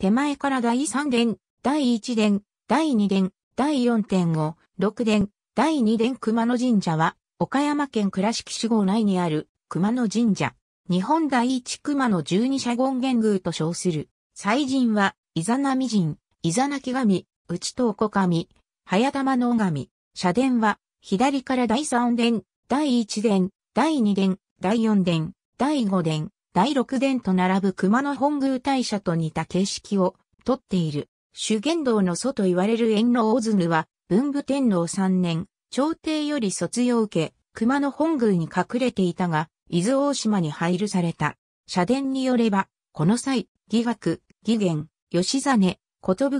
手前から第3殿、第1殿、第2殿、第4.5、6殿、第2殿熊野神社は、岡山県倉敷市号内にある熊野神社。日本第一熊野十二社権元宮と称する。祭神は、イザナミ神、イザナキ神、内東子神、早玉の神。社殿は、左から第3殿、第1殿、第2殿、第4殿、第5殿、第六殿と並ぶ熊野本宮大社と似た形式をとっている。修験道の祖と言われる炎の大津は、文武天皇三年、朝廷より卒業を受け、熊野本宮に隠れていたが、伊豆大島に配慮された。社殿によれば、この際、義学、義元、吉実、寿元、方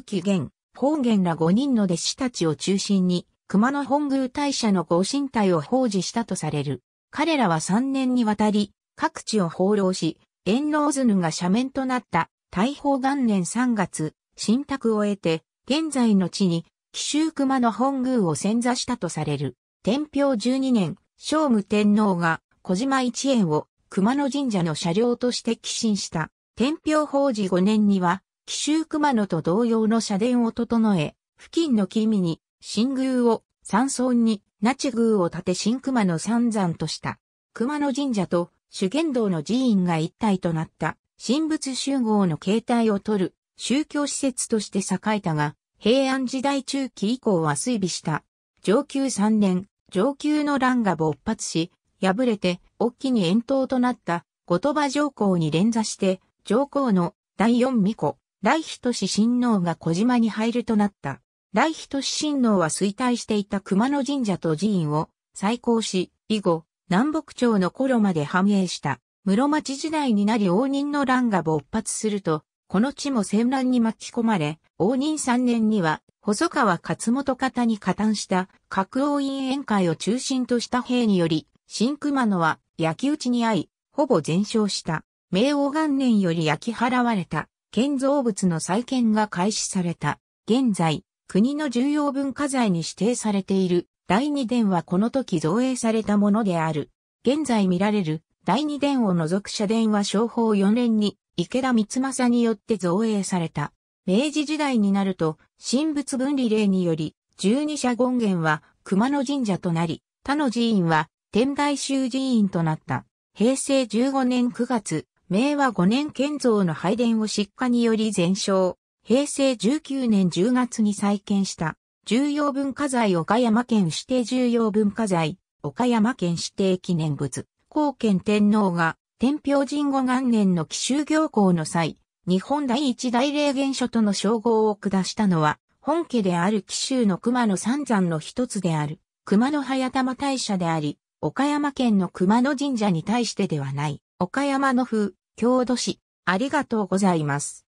元ら五人の弟子たちを中心に、熊野本宮大社の御神体を奉仕したとされる。彼らは三年にわたり、各地を放浪し、遠老図が斜面となった大宝元年3月、新宅を得て、現在の地に、紀州熊の本宮を潜座したとされる。天平12年、聖武天皇が小島一円を熊野神社の車両として寄進した。天平法治5年には、紀州熊野と同様の社殿を整え、付近の君に、新宮を、山村に、那智宮を建て新熊野三山とした。熊野神社と主言道の寺院が一体となった神仏集合の形態をとる宗教施設として栄えたが、平安時代中期以降は衰微した。上級三年、上級の乱が勃発し、敗れて、っきに遠投となった、後鳥羽上皇に連座して、上皇の第四巫女、来仁親王が小島に入るとなった。来仁親王は衰退していた熊野神社と寺院を再興し、以後、南北朝の頃まで繁栄した、室町時代になり応仁の乱が勃発すると、この地も戦乱に巻き込まれ、応仁3年には、細川勝元方に加担した、格王院宴会を中心とした兵により、新熊野は焼き討ちに遭い、ほぼ全焼した。明王元年より焼き払われた、建造物の再建が開始された。現在、国の重要文化財に指定されている、第二殿はこの時造営されたものである。現在見られる第二殿を除く社殿は商法4年に池田光政によって造営された。明治時代になると、神仏分離令により、十二社権限は熊野神社となり、他の寺院は天台宗寺院となった。平成15年9月、明和5年建造の拝殿を失火により全焼。平成19年10月に再建した。重要文化財岡山県指定重要文化財、岡山県指定記念物、高県天皇が、天平神後元年の奇襲行幸の際、日本第一大霊現書との称号を下したのは、本家である紀州の熊野三山の一つである、熊野早玉大社であり、岡山県の熊野神社に対してではない、岡山の風、郷土史、ありがとうございます。